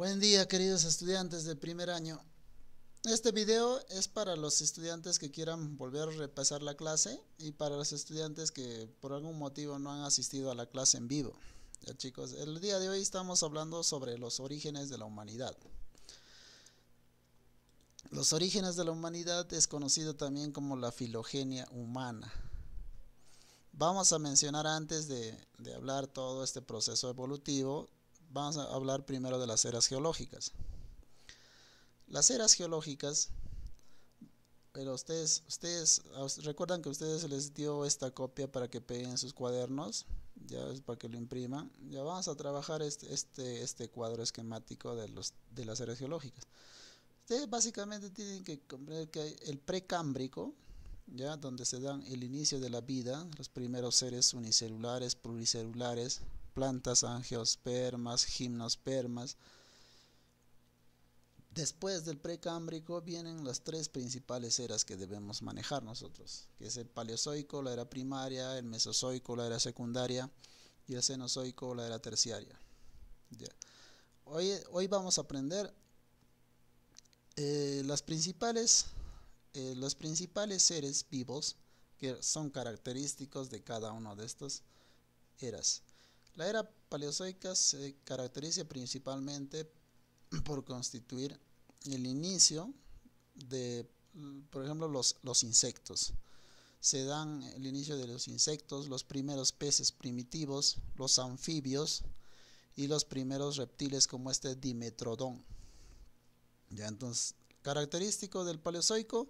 Buen día queridos estudiantes de primer año. Este video es para los estudiantes que quieran volver a repasar la clase y para los estudiantes que por algún motivo no han asistido a la clase en vivo. Ya, chicos, el día de hoy estamos hablando sobre los orígenes de la humanidad. Los orígenes de la humanidad es conocido también como la filogenia humana. Vamos a mencionar antes de, de hablar todo este proceso evolutivo vamos a hablar primero de las eras geológicas. Las eras geológicas, pero ustedes, ustedes recuerdan que ustedes les dio esta copia para que peguen sus cuadernos, ya es para que lo impriman. Ya vamos a trabajar este, este, este cuadro esquemático de, los, de las eras geológicas. Ustedes básicamente tienen que comprender que hay el precámbrico, ya donde se dan el inicio de la vida, los primeros seres unicelulares, pluricelulares, plantas angiospermas, gimnospermas. Después del precámbrico vienen las tres principales eras que debemos manejar nosotros, que es el paleozoico, la era primaria, el mesozoico, la era secundaria y el cenozoico, la era terciaria. Hoy, hoy, vamos a aprender eh, las principales, eh, los principales seres vivos que son característicos de cada uno de estas eras. La era paleozoica se caracteriza principalmente por constituir el inicio de, por ejemplo, los, insectos. Se dan el inicio de los insectos, los primeros peces primitivos, los anfibios y los primeros reptiles como este dimetrodón. Ya entonces, característico del paleozoico,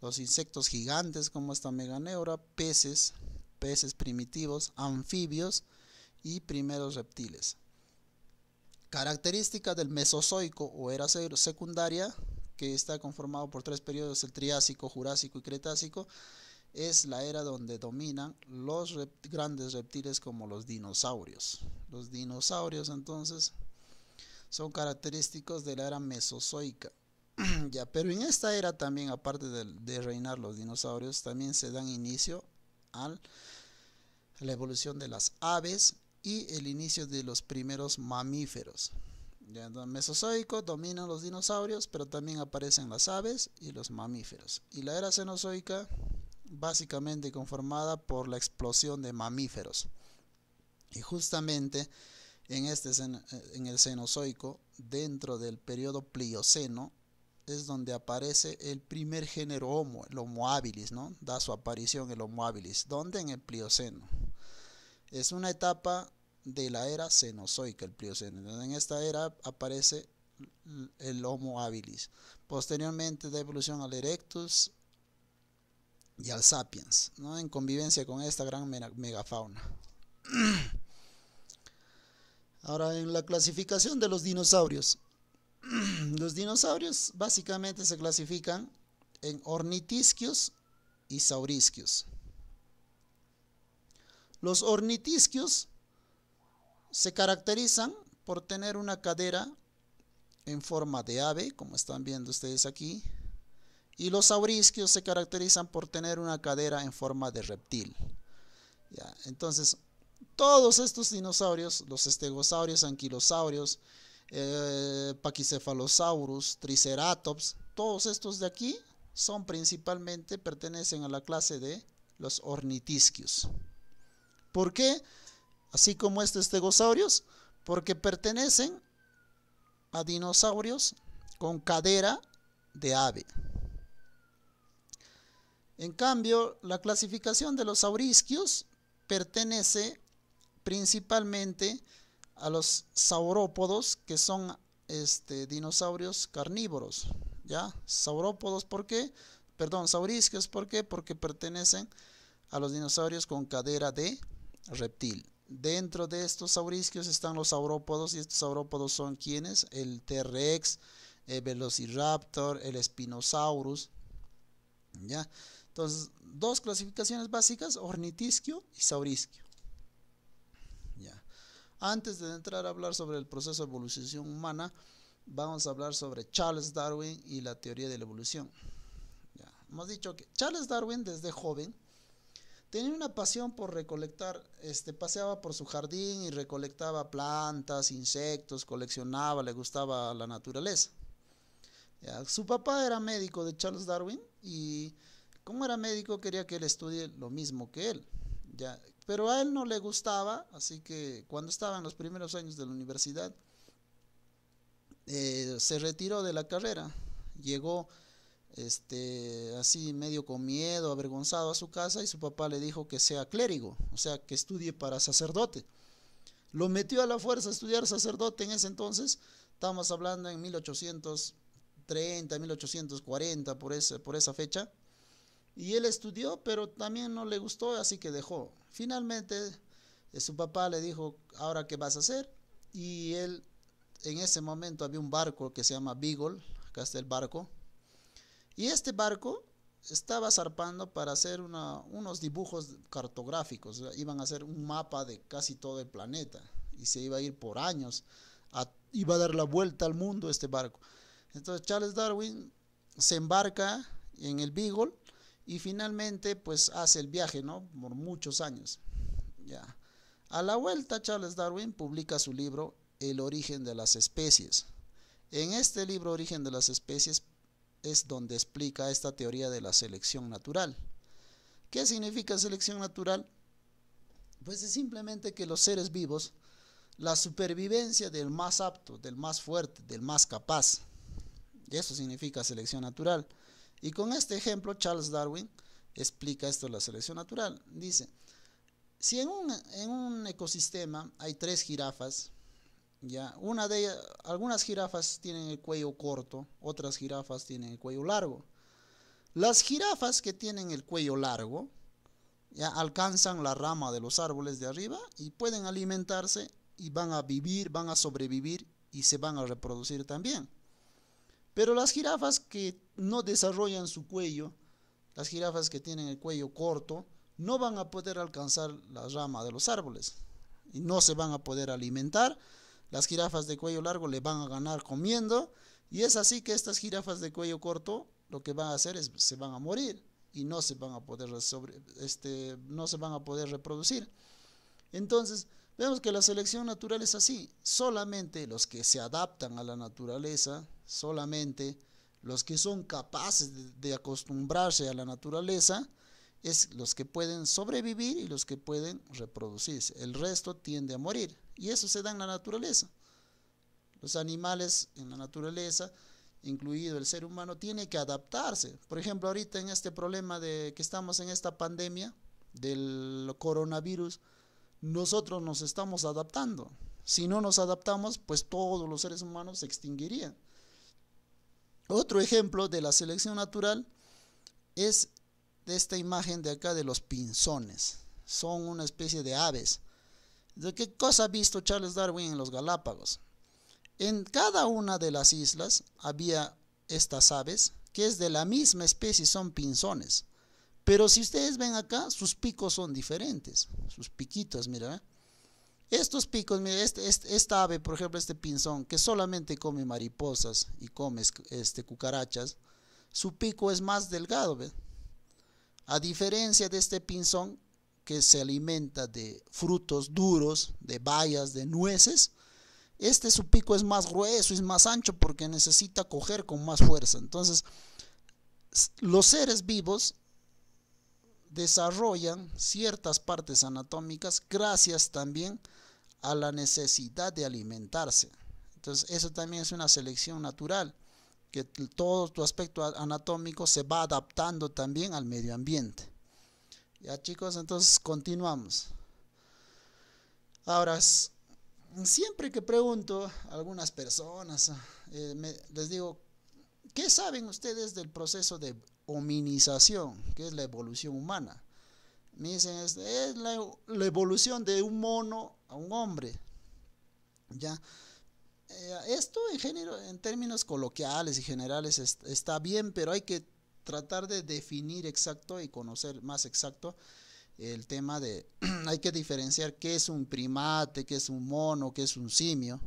los insectos gigantes como esta meganeura, peces, peces primitivos, anfibios, y primeros reptiles. Característica del Mesozoico o era secundaria, que está conformado por tres periodos, el Triásico, Jurásico y Cretácico, es la era donde dominan los grandes reptiles como los dinosaurios. Los dinosaurios entonces son característicos de la era mesozoica. ya, pero en esta era también, aparte de, reinar los dinosaurios, también se dan inicio a la evolución de las aves, y el inicio de los primeros mamíferos. Ya en el Mesozoico dominan los dinosaurios, pero también aparecen las aves y los mamíferos. Y la era Cenozoica, básicamente conformada por la explosión de mamíferos. Y justamente en, este, eh, en el Cenozoico, dentro del periodo Plioceno, es donde aparece el primer género Homo, el Homo habilis, ¿no? Da su aparición el Homo habilis, ¿Dónde? en el Plioceno. Es una etapa de la era cenozoica, el Plioceno. en esta era aparece el Homo habilis. Posteriormente da evolución al Erectus y al Sapiens, ¿no? en convivencia con esta gran megafauna. Ahora, en la clasificación de los dinosaurios. Los dinosaurios básicamente se clasifican en ornitisquios y saurisquios. Los ornitisquios se caracterizan por tener una cadera en forma de ave, como están viendo ustedes aquí, y los saurisquios se caracterizan por tener una cadera en forma de reptil. entonces, todos estos dinosaurios, los estegosaurios, anquilosaurios, eh, triceratops, todos estos de aquí son principalmente, pertenecen a la clase de los ornitisquios. ¿Por qué? Así como estos stegosaurios, porque pertenecen a dinosaurios con cadera de ave. En cambio, la clasificación de los saurisquios pertenece principalmente a los saurópodos, que son este, dinosaurios carnívoros. ¿Ya? Saurópodos, ¿por qué? Perdón, saurisquios, ¿por qué? Porque pertenecen a los dinosaurios con cadera de reptil. Dentro de estos saurisquios están los saurópodos y estos saurópodos son quienes? El T-Rex, el Velociraptor, el Spinosaurus. ¿Ya? Entonces, dos clasificaciones básicas, ornitisquio y saurisquio. ¿Ya? Antes de entrar a hablar sobre el proceso de evolución humana, vamos a hablar sobre Charles Darwin y la teoría de la evolución. ¿Ya? Hemos dicho que Charles Darwin desde joven tenía una pasión por recolectar, este, paseaba por su jardín y recolectaba plantas, insectos, coleccionaba, le gustaba la naturaleza. Su papá era médico de Charles Darwin y como era médico quería que él estudie lo mismo que él. ¿ya? Pero a él no le gustaba, así que cuando estaba en los primeros años de la universidad, eh, se retiró de la carrera. Llegó este, así medio con miedo, avergonzado a su casa y su papá le dijo que sea clérigo, o sea, que estudie para sacerdote. Lo metió a la fuerza a estudiar sacerdote en ese entonces, estamos hablando en 1830, 1840, por, por esa fecha. Y él estudió, pero también no le gustó, así que dejó. Finalmente, eh, su papá le dijo, ahora qué vas a hacer. Y él, en ese momento había un barco que se llama Beagle, acá está el barco, y este barco estaba zarpando para hacer unos dibujos cartográficos, iban a hacer un mapa de casi todo el planeta y se iba a ir por años, iba a dar la vuelta al mundo este barco. Entonces Charles Darwin se embarca en el Beagle y finalmente pues hace el viaje, ¿no? Por muchos años. Ya. A la vuelta Charles Darwin publica su libro El origen de las especies. En este libro Origen de las especies es donde explica esta teoría de la selección natural. ¿Qué significa selección natural? Pues es simplemente que los seres vivos, la supervivencia del más apto, del más fuerte, del más capaz. Y eso significa selección natural. Y con este ejemplo, Charles Darwin explica esto de la selección natural. Dice, si en un, en un ecosistema hay tres jirafas, ya, una de algunas jirafas tienen el cuello corto, otras jirafas tienen el cuello largo. Las jirafas que tienen el cuello largo ya alcanzan la rama de los árboles de arriba y pueden alimentarse y van a vivir, van a sobrevivir y se van a reproducir también. Pero las jirafas que no desarrollan su cuello, las jirafas que tienen el cuello corto, no van a poder alcanzar la rama de los árboles y no se van a poder alimentar las jirafas de cuello largo le van a ganar comiendo y es así que estas jirafas de cuello corto lo que van a hacer es se van a morir y no se van a poder este, no se van a poder reproducir. Entonces, vemos que la selección natural es así, solamente los que se adaptan a la naturaleza, solamente los que son capaces de acostumbrarse a la naturaleza, es los que pueden sobrevivir y los que pueden reproducirse. El resto tiende a morir. Y eso se da en la naturaleza. Los animales en la naturaleza, incluido el ser humano, tiene que adaptarse. Por ejemplo, ahorita en este problema de que estamos en esta pandemia del coronavirus, nosotros nos estamos adaptando. Si no nos adaptamos, pues todos los seres humanos se extinguirían. Otro ejemplo de la selección natural es de esta imagen de acá de los pinzones. Son una especie de aves. ¿De qué cosa ha visto Charles Darwin en los Galápagos? En cada una de las islas había estas aves, que es de la misma especie, son pinzones. Pero si ustedes ven acá, sus picos son diferentes. Sus piquitos, mira. ¿eh? Estos picos, mira, este, este, esta ave, por ejemplo, este pinzón, que solamente come mariposas y come este, cucarachas, su pico es más delgado, ¿ves? A diferencia de este pinzón que se alimenta de frutos duros, de bayas, de nueces, este su pico es más grueso, es más ancho porque necesita coger con más fuerza. Entonces, los seres vivos desarrollan ciertas partes anatómicas gracias también a la necesidad de alimentarse. Entonces, eso también es una selección natural que todo tu aspecto anatómico se va adaptando también al medio ambiente. Ya chicos, entonces continuamos. Ahora, siempre que pregunto a algunas personas, eh, les digo, ¿qué saben ustedes del proceso de hominización, que es la evolución humana? Me dicen, es, la, la, evolución de un mono a un hombre. ¿Ya? Eh, esto en, género, en términos coloquiales y generales está bien, pero hay que tratar de definir exacto y conocer más exacto el tema de, hay que diferenciar qué es un primate, qué es un mono, qué es un simio.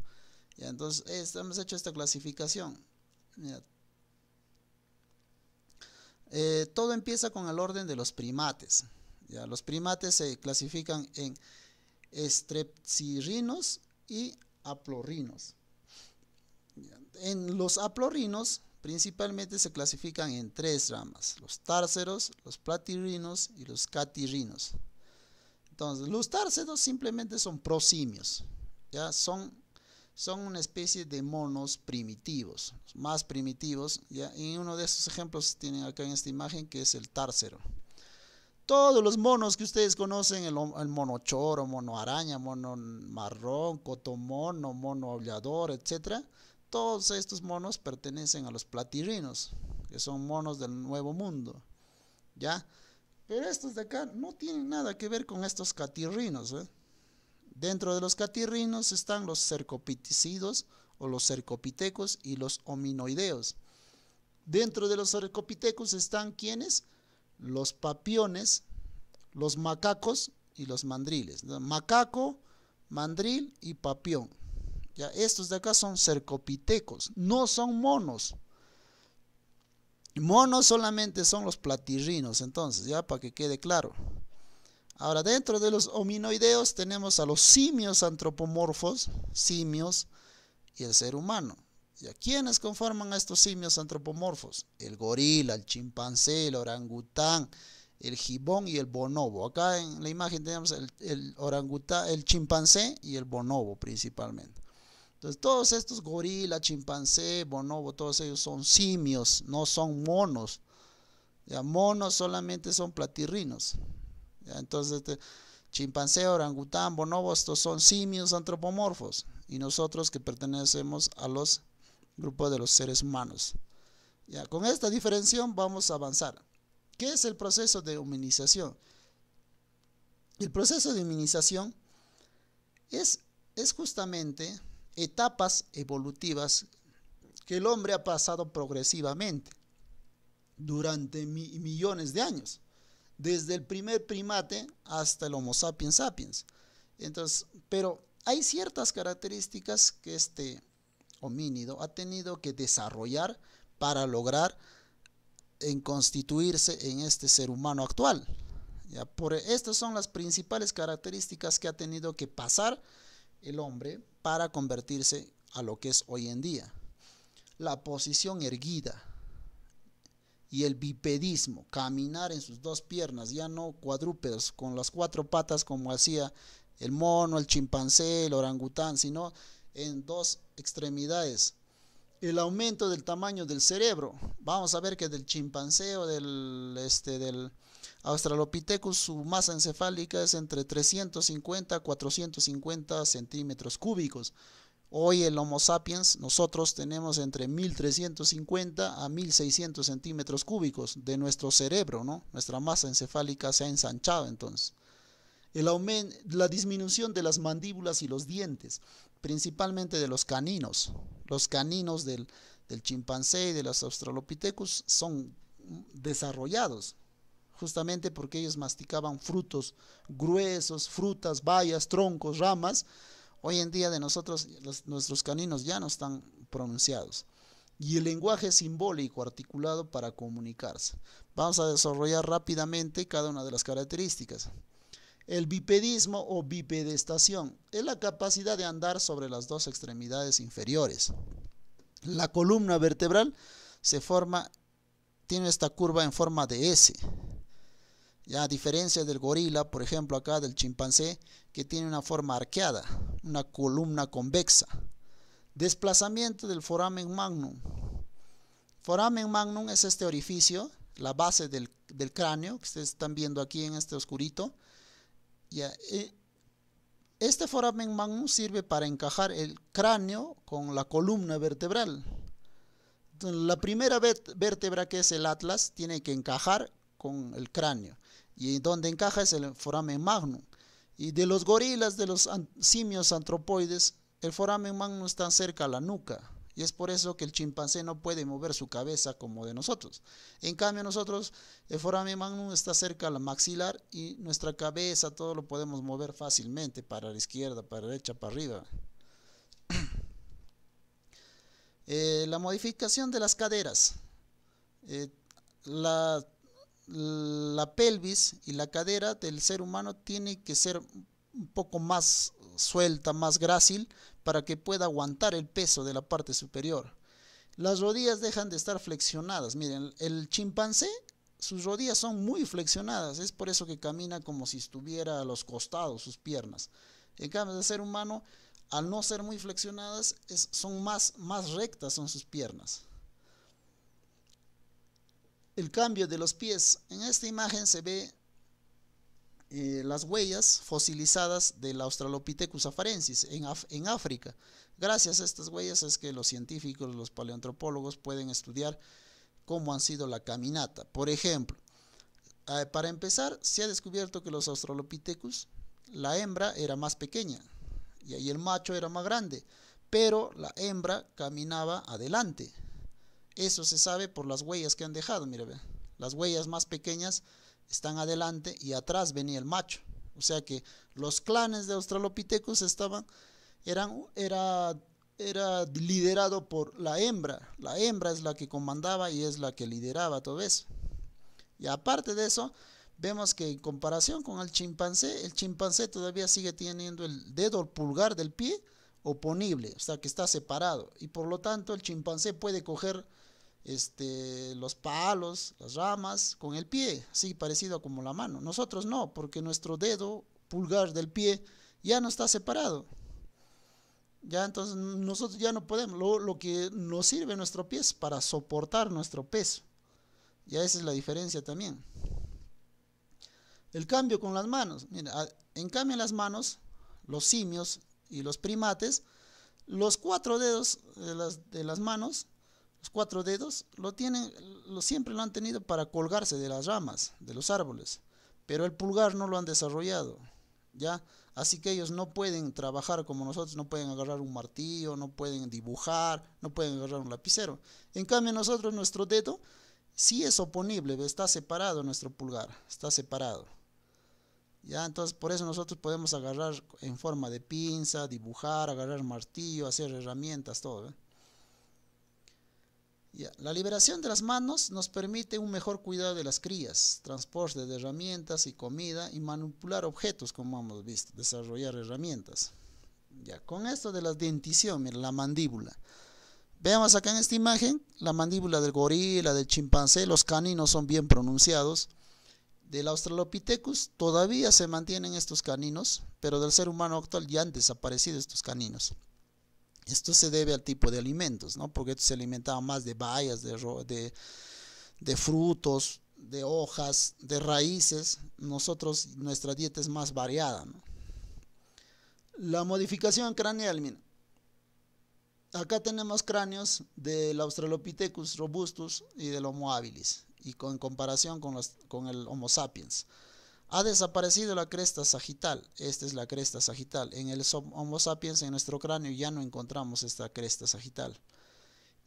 entonces, este, hemos hecho esta clasificación. Eh, todo empieza con el orden de los primates. los primates se clasifican en estrepsirrinos y aplorrinos. En los aplorrinos principalmente se clasifican en tres ramas, los tárceros, los platirrinos y los catirrinos. Entonces, los tárceros simplemente son prosimios, ¿ya? Son, una especie de monos primitivos, más primitivos, Y uno de esos ejemplos tienen acá en esta imagen que es el tárcero. Todos los monos que ustedes conocen, el, mono choro, mono araña, mono marrón, cotomono, mono aullador, etcétera, todos estos monos pertenecen a los platirrinos que son monos del Nuevo Mundo, ¿ya? Pero estos de acá no tienen nada que ver con estos catirrinos, ¿eh? Dentro de los catirrinos están los cercopiticidos o los cercopitecos y los hominoideos. Dentro de los cercopitecos están quienes? Los papiones, los macacos y los mandriles. Macaco, mandril y papión estos de acá son cercopitecos, no son monos. Monos solamente son los platirrinos, entonces, ya para que quede claro. Ahora, dentro de los hominoideos tenemos a los simios antropomorfos, simios, y el ser humano. ¿Y a quiénes conforman a estos simios antropomorfos? El gorila, el chimpancé, el orangután, el gibón y el bonobo. Acá en la imagen tenemos el orangután, el chimpancé y el bonobo principalmente. Entonces, todos estos gorila, chimpancé, bonobo, todos ellos son simios, no son monos. Ya, monos solamente son platirrinos. entonces, este, chimpancé, orangután, bonobo, estos son simios antropomorfos. Y nosotros que pertenecemos a los grupos de los seres humanos. Ya, con esta diferenciación vamos a avanzar. ¿Qué es el proceso de humanización? El proceso de humanización es, es justamente etapas evolutivas que el hombre ha pasado progresivamente durante millones de años, desde el primer primate hasta el Homo sapiens sapiens. Entonces, pero hay ciertas características que este homínido ha tenido que desarrollar para lograr en constituirse en este ser humano actual. Ya, por, estas son las principales características que ha tenido que pasar el hombre para convertirse a lo que es hoy en día. La posición erguida y el bipedismo, caminar en sus dos piernas, ya no cuadrúpedos con las cuatro patas como hacía el mono, el chimpancé, el orangután, sino en dos extremidades. El aumento del tamaño del cerebro. Vamos a ver que del chimpancé o del, este, del, Australopithecus, su masa encefálica es entre 350 a 450 centímetros cúbicos. Hoy el Homo sapiens, nosotros tenemos entre 1350 a 1600 centímetros cúbicos de nuestro cerebro, ¿no? Nuestra masa encefálica se ha ensanchado entonces. la disminución de las mandíbulas y los dientes, principalmente de los caninos. Los caninos del, del chimpancé y de los australopithecus son desarrollados justamente porque ellos masticaban frutos gruesos, frutas, bayas, troncos, ramas. Hoy en día de nosotros, nuestros caninos ya no están pronunciados. Y el lenguaje simbólico articulado para comunicarse. Vamos a desarrollar rápidamente cada una de las características. El bipedismo o bipedestación es la capacidad de andar sobre las dos extremidades inferiores. La columna vertebral se forma, tiene esta curva en forma de S a diferencia del gorila, por ejemplo, acá del chimpancé, que tiene una forma arqueada, una columna convexa. Desplazamiento del foramen magnum. Foramen magnum es este orificio, la base del, cráneo, que ustedes están viendo aquí en este oscurito. Ya, eh, este foramen magnum sirve para encajar el cráneo con la columna vertebral. La primera vértebra que es el atlas tiene que encajar con el cráneo. Y donde encaja es el foramen magnum. Y de los gorilas, de los simios antropoides, el foramen magnum está cerca a la nuca. Y es por eso que el chimpancé no puede mover su cabeza como de nosotros. En cambio, nosotros, el foramen magnum está cerca a la maxilar y nuestra cabeza, todo lo podemos mover fácilmente para la izquierda, para la derecha, para arriba. Eh, la modificación de las caderas. Eh, la la pelvis y la cadera del ser humano tiene que ser un poco más suelta, más grácil, para que pueda aguantar el peso de la parte superior. Las rodillas dejan de estar flexionadas. Miren, el chimpancé, sus rodillas son muy flexionadas, es por eso que camina como si estuviera a los costados sus piernas. En cambio, el ser humano, al no ser muy flexionadas, son más, más rectas son sus piernas el cambio de los pies. En esta imagen se ve eh, las huellas fosilizadas del Australopithecus afarensis en, África. Gracias a estas huellas es que los científicos, los paleoantropólogos pueden estudiar cómo han sido la caminata. Por ejemplo, para empezar, se ha descubierto que los Australopithecus, la hembra era más pequeña y ahí el macho era más grande, pero la hembra caminaba adelante eso se sabe por las huellas que han dejado, Mira, Las huellas más pequeñas están adelante y atrás venía el macho. O sea que los clanes de Australopithecus estaban, eran, era, era liderado por la hembra. La hembra es la que comandaba y es la que lideraba todo eso. Y aparte de eso, vemos que en comparación con el chimpancé, el chimpancé todavía sigue teniendo el dedo pulgar del pie oponible, o sea que está separado. Y por lo tanto el chimpancé puede coger este, los palos, las ramas, con el pie, así parecido como la mano. Nosotros no, porque nuestro dedo pulgar del pie ya no está separado. Ya entonces nosotros ya no podemos. Lo, que nos sirve nuestro pie es para soportar nuestro peso. Ya esa es la diferencia también. El cambio con las manos. Mira, en cambio las manos, los simios y los primates, los cuatro dedos de las, de las manos los cuatro dedos lo tienen, lo, siempre lo han tenido para colgarse de las ramas, de los árboles, pero el pulgar no lo han desarrollado, ¿ya? Así que ellos no pueden trabajar como nosotros, no pueden agarrar un martillo, no pueden dibujar, no pueden agarrar un lapicero. En cambio nosotros, nuestro dedo, sí es oponible, está separado nuestro pulgar, está separado. Ya, entonces por eso nosotros podemos agarrar en forma de pinza, dibujar, agarrar martillo, hacer herramientas, todo. ¿eh? La liberación de las manos nos permite un mejor cuidado de las crías, transporte de herramientas y comida y manipular objetos, como hemos visto, desarrollar herramientas. Ya, con esto de la dentición, la mandíbula. Veamos acá en esta imagen, la mandíbula del gorila, del chimpancé, los caninos son bien pronunciados. Del Australopithecus todavía se mantienen estos caninos, pero del ser humano actual ya han desaparecido estos caninos. Esto se debe al tipo de alimentos, ¿no? Porque se alimentaban más de bayas, de, frutos, de hojas, de raíces. Nosotros, nuestra dieta es más variada, La modificación craneal, Acá tenemos cráneos del Australopithecus robustus y del Homo habilis, y con, en comparación con el Homo sapiens. Ha desaparecido la cresta sagital. Esta es la cresta sagital. En el Homo sapiens, en nuestro cráneo, ya no encontramos esta cresta sagital.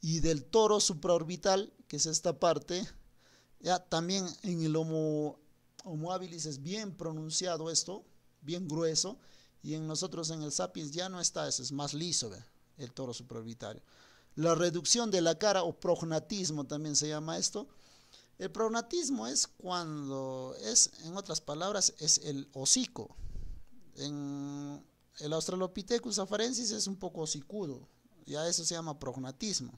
Y del toro supraorbital, que es esta parte, ya también en el Homo, habilis es bien pronunciado esto, bien grueso. Y en nosotros, en el sapiens, ya no está eso, es más liso el toro supraorbital. La reducción de la cara o prognatismo también se llama esto el prognatismo es cuando es, en otras palabras, es el hocico. el Australopithecus afarensis es un poco hocicudo, ya eso se llama prognatismo.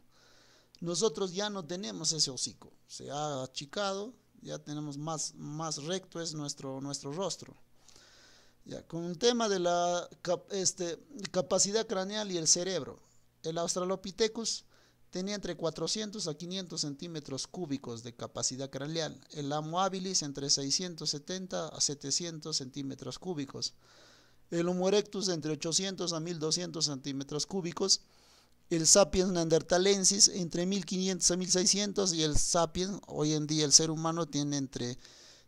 Nosotros ya no tenemos ese hocico, se ha achicado, ya tenemos más, más recto es nuestro, nuestro rostro. Ya, con el tema de la este, capacidad craneal y el cerebro, el Australopithecus Tenía entre 400 a 500 centímetros cúbicos de capacidad craneal, el Homo habilis entre 670 a 700 centímetros cúbicos, el Homo erectus entre 800 a 1200 centímetros cúbicos, el Sapiens neandertalensis entre 1500 a 1600 y el Sapiens, hoy en día el ser humano tiene entre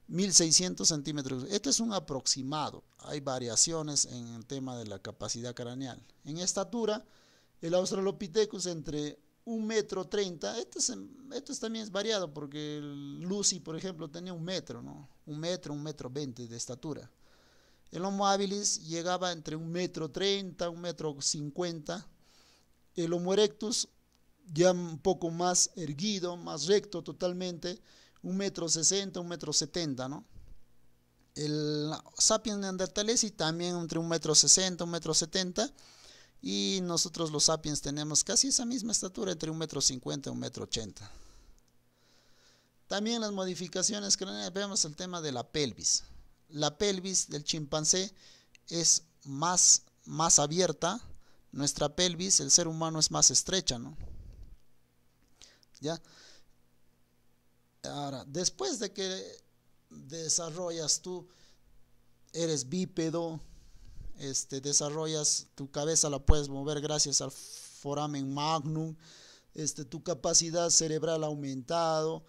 1600 centímetros. Este es un aproximado, hay variaciones en el tema de la capacidad craneal. En estatura, el Australopithecus entre un metro treinta. Esto, es, esto también es variado porque Lucy, por ejemplo, tenía un metro, ¿no? Un metro, un metro veinte de estatura. El Homo habilis llegaba entre un metro treinta, un metro cincuenta. El Homo erectus ya un poco más erguido, más recto totalmente, un metro sesenta, un metro setenta, ¿no? El sapiens neandertalesi también entre un metro sesenta, un metro setenta y nosotros los sapiens tenemos casi esa misma estatura, entre 1,50 y 1,80 m. También las modificaciones craneales, vemos el tema de la pelvis. La pelvis del chimpancé es más, más abierta, nuestra pelvis, el ser humano es más estrecha, ¿no? ¿Ya? Ahora, después de que desarrollas tú, eres bípedo, este, desarrollas, tu cabeza la puedes mover gracias al foramen magnum, este, tu capacidad cerebral ha aumentado,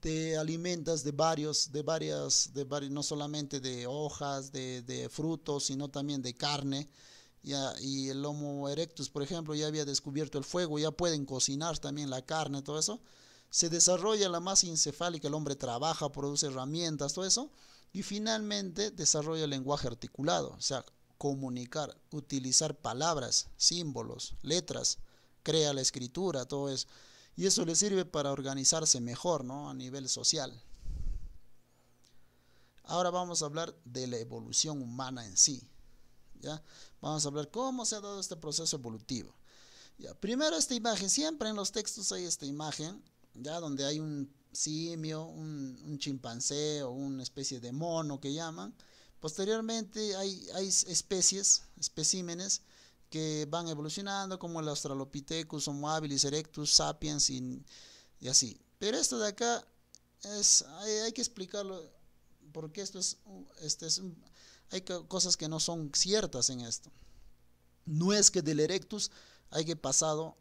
te alimentas de varios, de varias, de varios, no solamente de hojas, de, de frutos, sino también de carne. y el Homo erectus, por ejemplo, ya había descubierto el fuego, ya pueden cocinar también la carne, todo eso se desarrolla la masa encefálica, el hombre trabaja, produce herramientas, todo eso, y finalmente desarrolla el lenguaje articulado, o sea, comunicar, utilizar palabras, símbolos, letras, crea la escritura, todo eso. Y eso le sirve para organizarse mejor, ¿no? A nivel social. Ahora vamos a hablar de la evolución humana en sí. ¿ya? Vamos a hablar cómo se ha dado este proceso evolutivo. ¿ya? Primero esta imagen, siempre en los textos hay esta imagen ya donde hay un simio, un, chimpancé o una especie de mono que llaman. Posteriormente hay, hay especies, especímenes, que van evolucionando, como el Australopithecus, Homo habilis erectus, sapiens y, así. Pero esto de acá es, hay, que explicarlo porque esto es, este es hay cosas que no son ciertas en esto. No es que del erectus haya pasado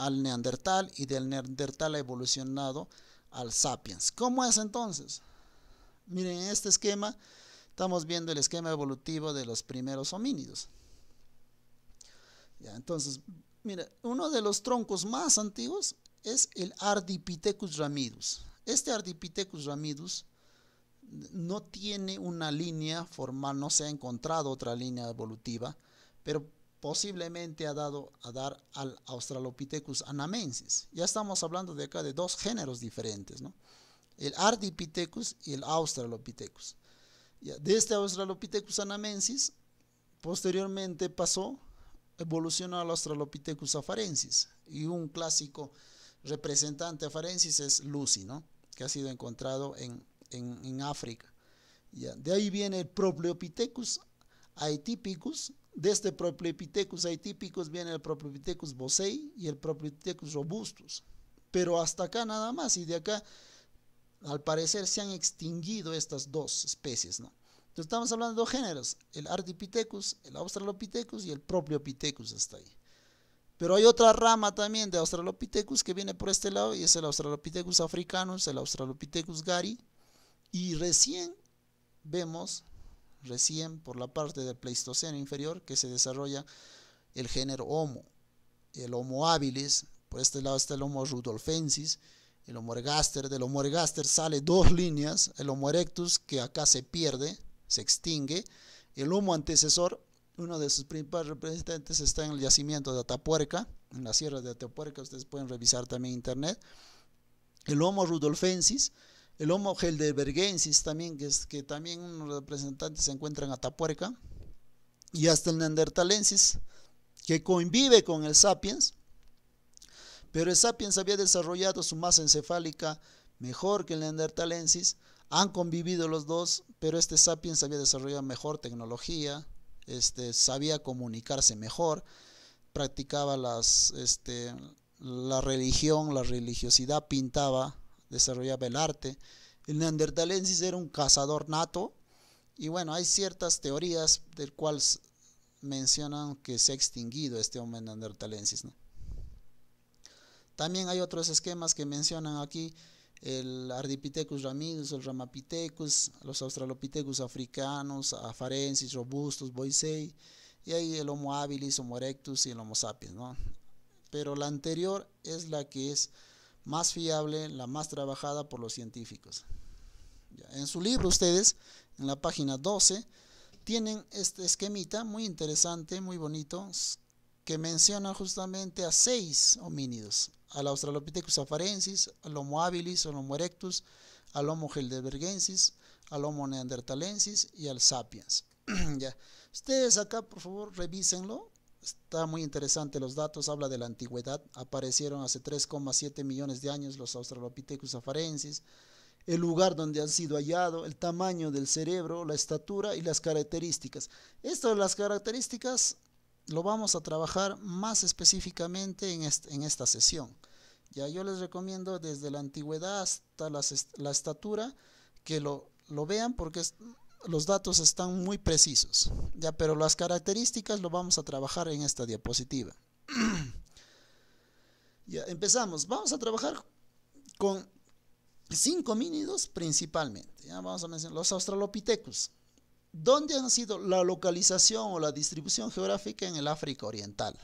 al neandertal y del neandertal ha evolucionado al sapiens. ¿Cómo es entonces? Miren, en este esquema estamos viendo el esquema evolutivo de los primeros homínidos. Ya, entonces, mira, uno de los troncos más antiguos es el Ardipithecus ramidus. Este Ardipithecus ramidus no tiene una línea formal, no se ha encontrado otra línea evolutiva, pero posiblemente ha dado a dar al Australopithecus anamensis. Ya estamos hablando de acá de dos géneros diferentes, ¿no? El Ardipithecus y el Australopithecus. De este Australopithecus anamensis, posteriormente pasó, evolucionó al Australopithecus afarensis. Y un clásico representante afarensis es Lucy, ¿no? Que ha sido encontrado en, África. De ahí viene el Propleopithecus aetipicus, ...de este propio hay atípicos viene el pitecus bosei y el Proplepithecus robustus. Pero hasta acá nada más y de acá al parecer se han extinguido estas dos especies, ¿no? Entonces estamos hablando de dos géneros, el Ardipithecus, el Australopithecus y el pitecus hasta ahí. Pero hay otra rama también de Australopithecus que viene por este lado y es el Australopithecus africanus, el Australopithecus gari. Y recién vemos recién por la parte del Pleistoceno inferior que se desarrolla el género Homo, el Homo habilis, por este lado está el Homo rudolfensis, el Homo ergaster, del Homo ergaster sale dos líneas, el Homo erectus que acá se pierde, se extingue, el Homo antecesor, uno de sus principales representantes está en el yacimiento de Atapuerca, en la sierra de Atapuerca, ustedes pueden revisar también internet, el Homo rudolfensis, el Homo Helderbergensis también, que, es, que también unos representantes se encuentran en Tapuerca, y hasta el Neandertalensis, que convive con el Sapiens, pero el Sapiens había desarrollado su masa encefálica mejor que el Neandertalensis, han convivido los dos, pero este Sapiens había desarrollado mejor tecnología, este, sabía comunicarse mejor, practicaba las, este, la religión, la religiosidad, pintaba, desarrollaba el arte. El neandertalensis era un cazador nato y bueno, hay ciertas teorías del cual mencionan que se ha extinguido este hombre neandertalensis. También hay otros esquemas que mencionan aquí el Ardipithecus ramidus, el Ramapithecus, los Australopithecus africanos, Afarensis, Robustus, Boisei, y hay el Homo habilis, Homo erectus y el Homo sapiens, Pero la anterior es la que es más fiable, la más trabajada por los científicos. en su libro ustedes, en la página 12, tienen este esquemita muy interesante, muy bonito, que menciona justamente a seis homínidos, al Australopithecus afarensis, al Homo habilis, al Homo erectus, al Homo heidelbergensis, al Homo neandertalensis y al sapiens. ya. Ustedes acá, por favor, revísenlo, Está muy interesante los datos, habla de la antigüedad. Aparecieron hace 3,7 millones de años los Australopithecus afarensis, el lugar donde han sido hallados, el tamaño del cerebro, la estatura y las características. Estas de las características lo vamos a trabajar más específicamente en, esta sesión. Ya yo les recomiendo desde la antigüedad hasta la, la estatura que lo, lo vean porque es los datos están muy precisos, ya, pero las características lo vamos a trabajar en esta diapositiva. ya, empezamos. Vamos a trabajar con cinco mínidos. principalmente. vamos a mencionar los australopithecus. ¿Dónde han sido la localización o la distribución geográfica en el África Oriental?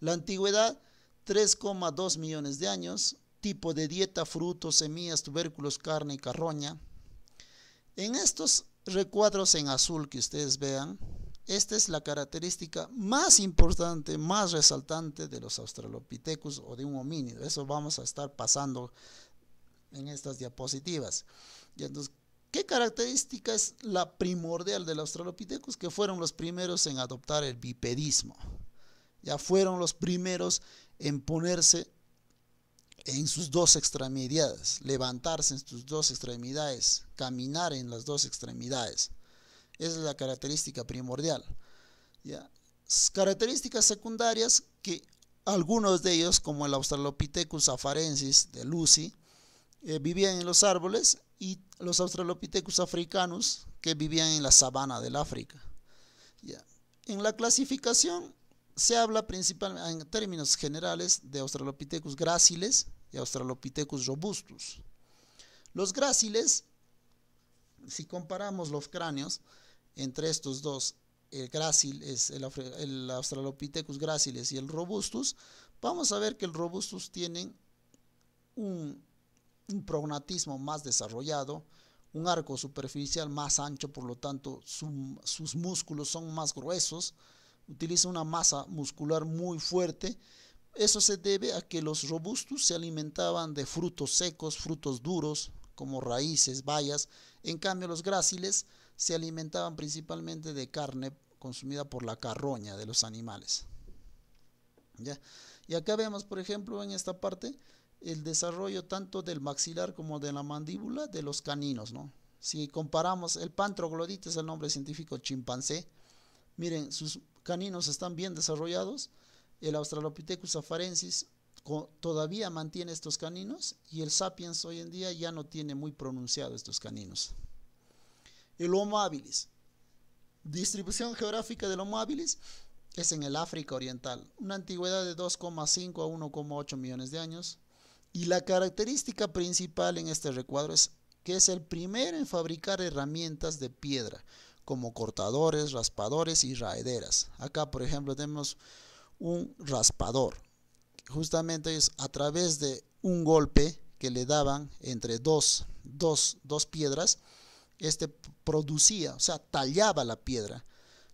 La antigüedad, 3,2 millones de años. Tipo de dieta, frutos, semillas, tubérculos, carne y carroña. En estos recuadros en azul que ustedes vean. Esta es la característica más importante, más resaltante de los australopithecus o de un homínido. Eso vamos a estar pasando en estas diapositivas. Y entonces, ¿qué característica es la primordial del australopithecus? Que fueron los primeros en adoptar el bipedismo. Ya fueron los primeros en ponerse en sus dos extremidades, levantarse en sus dos extremidades, caminar en las dos extremidades. Esa es la característica primordial. ¿ya? Características secundarias que algunos de ellos, como el Australopithecus afarensis de Lucy, eh, vivían en los árboles y los Australopithecus africanos que vivían en la sabana del África. En la clasificación se habla principalmente en términos generales de Australopithecus gráciles y Australopithecus robustus. Los gráciles, si comparamos los cráneos entre estos dos, el es el, Australopithecus gráciles y el robustus, vamos a ver que el robustus tiene un, prognatismo más desarrollado, un arco superficial más ancho, por lo tanto sus músculos son más gruesos, utiliza una masa muscular muy fuerte. Eso se debe a que los robustos se alimentaban de frutos secos, frutos duros, como raíces, bayas. En cambio, los gráciles se alimentaban principalmente de carne consumida por la carroña de los animales. ¿Ya? Y acá vemos, por ejemplo, en esta parte, el desarrollo tanto del maxilar como de la mandíbula de los caninos. ¿no? Si comparamos, el pantroglodita es el nombre científico chimpancé. Miren, sus caninos están bien desarrollados, el Australopithecus afarensis todavía mantiene estos caninos y el sapiens hoy en día ya no tiene muy pronunciados estos caninos. El Homo habilis. Distribución geográfica del Homo habilis es en el África Oriental, una antigüedad de 2,5 a 1,8 millones de años. Y la característica principal en este recuadro es que es el primero en fabricar herramientas de piedra como cortadores, raspadores y raederas. Acá, por ejemplo, tenemos un raspador. Justamente es a través de un golpe que le daban entre dos, dos, dos piedras, este producía, o sea, tallaba la piedra.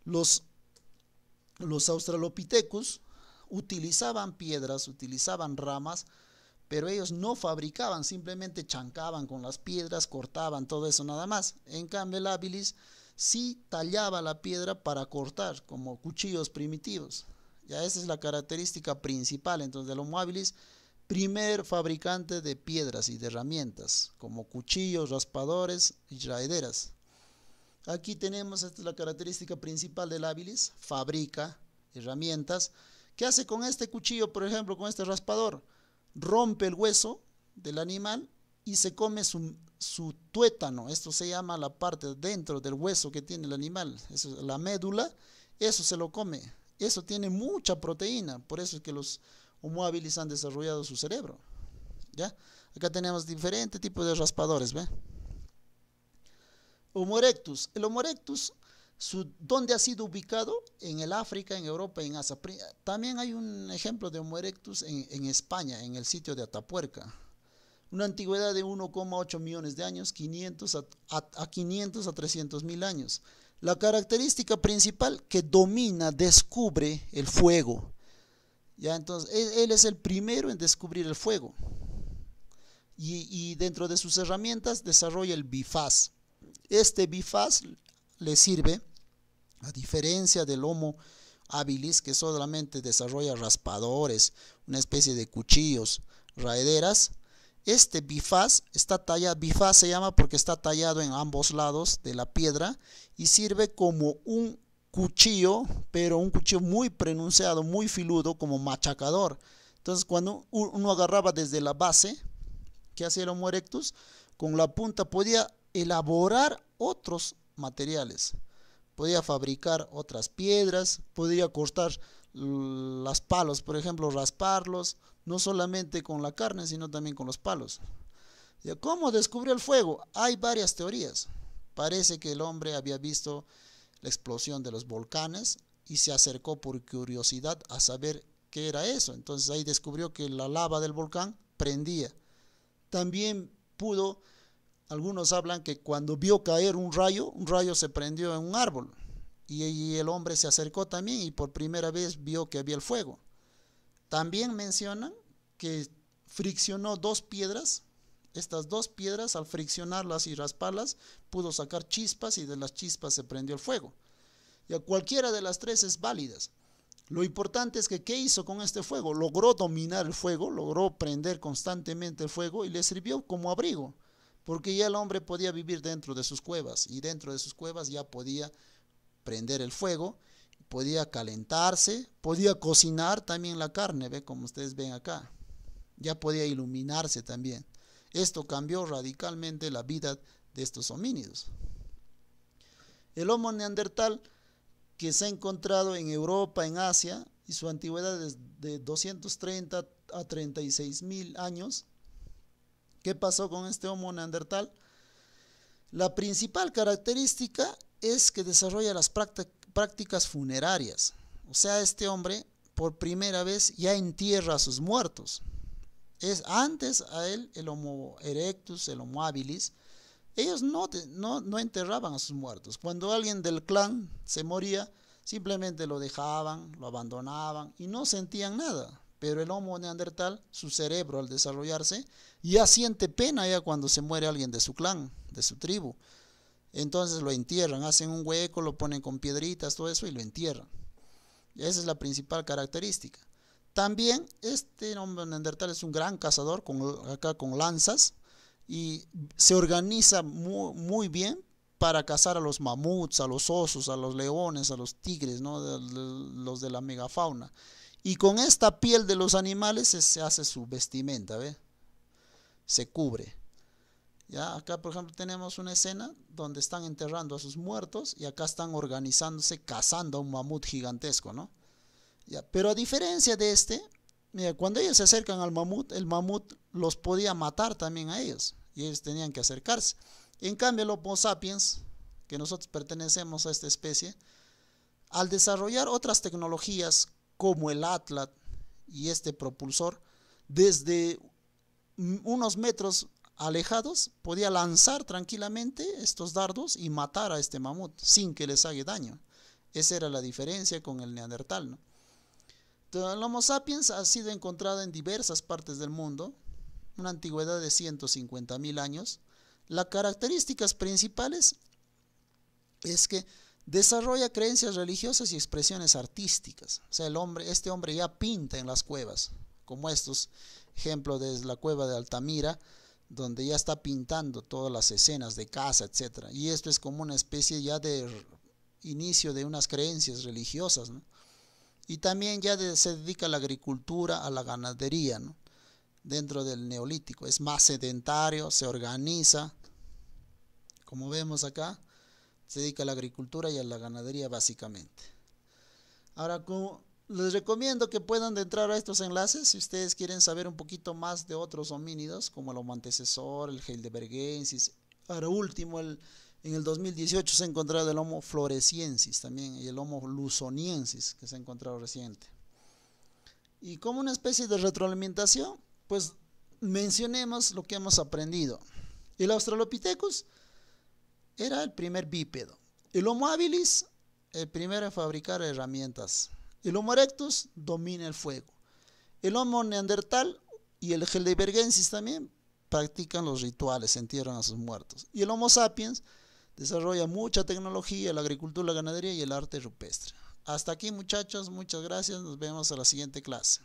Los, los australopithecus utilizaban piedras, utilizaban ramas, pero ellos no fabricaban, simplemente chancaban con las piedras, cortaban todo eso nada más. En cambio, el habilis sí tallaba la piedra para cortar, como cuchillos primitivos. Ya esa es la característica principal entonces de Homo habilis, primer fabricante de piedras y de herramientas, como cuchillos, raspadores y raederas. Aquí tenemos, esta es la característica principal del habilis, fabrica herramientas. ¿Qué hace con este cuchillo, por ejemplo, con este raspador? Rompe el hueso del animal y se come su su tuétano, esto se llama la parte dentro del hueso que tiene el animal, es la médula, eso se lo come. Eso tiene mucha proteína, por eso es que los homo habilis han desarrollado su cerebro. ¿Ya? Acá tenemos diferentes tipos de raspadores, ¿ve? Homo erectus. El Homo erectus, ¿dónde ha sido ubicado? En el África, en Europa, en Asia. También hay un ejemplo de Homo erectus en España, en el sitio de Atapuerca una antigüedad de 1,8 millones de años, 500 a, 500 a 300 mil años. La característica principal que domina, descubre el fuego. Ya entonces, él, es el primero en descubrir el fuego. Y, y, dentro de sus herramientas desarrolla el bifaz. Este bifaz le sirve, a diferencia del Homo habilis, que solamente desarrolla raspadores, una especie de cuchillos, raederas, este bifaz, esta talla bifaz se llama porque está tallado en ambos lados de la piedra y sirve como un cuchillo, pero un cuchillo muy pronunciado, muy filudo, como machacador. Entonces cuando uno agarraba desde la base, que hacía el Homo erectus? Con la punta podía elaborar otros materiales. Podía fabricar otras piedras, podía cortar las palos, por ejemplo, rasparlos, no solamente con la carne, sino también con los palos. ¿Cómo descubrió el fuego? Hay varias teorías. Parece que el hombre había visto la explosión de los volcanes y se acercó por curiosidad a saber qué era eso. Entonces ahí descubrió que la lava del volcán prendía. También pudo, algunos hablan que cuando vio caer un rayo, un rayo se prendió en un árbol. Y, el hombre se acercó también y por primera vez vio que había el fuego. También mencionan que friccionó dos piedras. Estas dos piedras, al friccionarlas y rasparlas, pudo sacar chispas y de las chispas se prendió el fuego. Y a cualquiera de las tres es válidas. Lo importante es que qué hizo con este fuego. Logró dominar el fuego, logró prender constantemente el fuego y le sirvió como abrigo, porque ya el hombre podía vivir dentro de sus cuevas y dentro de sus cuevas ya podía prender el fuego, podía calentarse, podía cocinar también la carne, ve como ustedes ven acá. Ya podía iluminarse también. Esto cambió radicalmente la vida de estos homínidos. El Homo neandertal que se ha encontrado en Europa, en Asia, y su antigüedad es de 230 a 36 mil años. ¿Qué pasó con este Homo neandertal? La principal característica es que desarrolla las prácticas funerarias. O sea, este hombre por primera vez ya entierra a sus muertos. Es antes a él el Homo erectus, el Homo habilis, ellos no, no, enterraban a sus muertos. Cuando alguien del clan se moría, simplemente lo dejaban, lo abandonaban y no sentían nada. Pero el homo neandertal, su cerebro al desarrollarse, ya siente pena ya cuando se muere alguien de su clan, de su tribu. Entonces lo entierran, hacen un hueco, lo ponen con piedritas, todo eso y lo entierran. Esa es la principal característica. También este hombre neandertal es un gran cazador, con, acá con lanzas, y se organiza muy, bien para cazar a los mamuts, a los osos, a los leones, a los tigres, los de la megafauna. Y con esta piel de los animales se, hace su vestimenta, ¿ve? se cubre. Ya, acá por ejemplo tenemos una escena donde están enterrando a sus muertos y acá están organizándose cazando a un mamut gigantesco, ¿no? Ya, pero a diferencia de este, cuando ellos se acercan al mamut, el mamut los podía matar también a ellos y ellos tenían que acercarse. En cambio, los Homo sapiens, que nosotros pertenecemos a esta especie, al desarrollar otras tecnologías como el Atlas y este propulsor, desde unos metros alejados, podía lanzar tranquilamente estos dardos y matar a este mamut sin que les haga daño. Esa era la diferencia con el neandertal. ¿no? El Homo sapiens ha sido encontrado en diversas partes del mundo, una antigüedad de 150.000 años. Las características principales es que desarrolla creencias religiosas y expresiones artísticas. O sea, el hombre, este hombre ya pinta en las cuevas, como estos ejemplos de la cueva de Altamira, donde ya está pintando todas las escenas de casa, etc. Y esto es como una especie ya de inicio de unas creencias religiosas. Y también ya se dedica a la agricultura, a la ganadería, dentro del neolítico. Es más sedentario, se organiza, como vemos acá, se dedica a la agricultura y a la ganadería básicamente. Ahora, ¿cómo...? les recomiendo que puedan entrar a estos enlaces si ustedes quieren saber un poquito más de otros homínidos como el Homo antecesor, el Heidelbergensis. Ahora último, el, en el 2018 se ha encontrado el Homo floresiensis también y el Homo luzoniensis que se ha encontrado reciente. Y como una especie de retroalimentación, pues mencionemos lo que hemos aprendido. El Australopithecus era el primer bípedo. El Homo habilis, el primero en fabricar herramientas. El Homo erectus domina el fuego. El Homo neandertal y el Heidelbergensis también practican los rituales, entierran a sus muertos. Y el Homo sapiens desarrolla mucha tecnología, la agricultura, la ganadería y el arte rupestre. Hasta aquí muchachos, muchas gracias, nos vemos a la siguiente clase.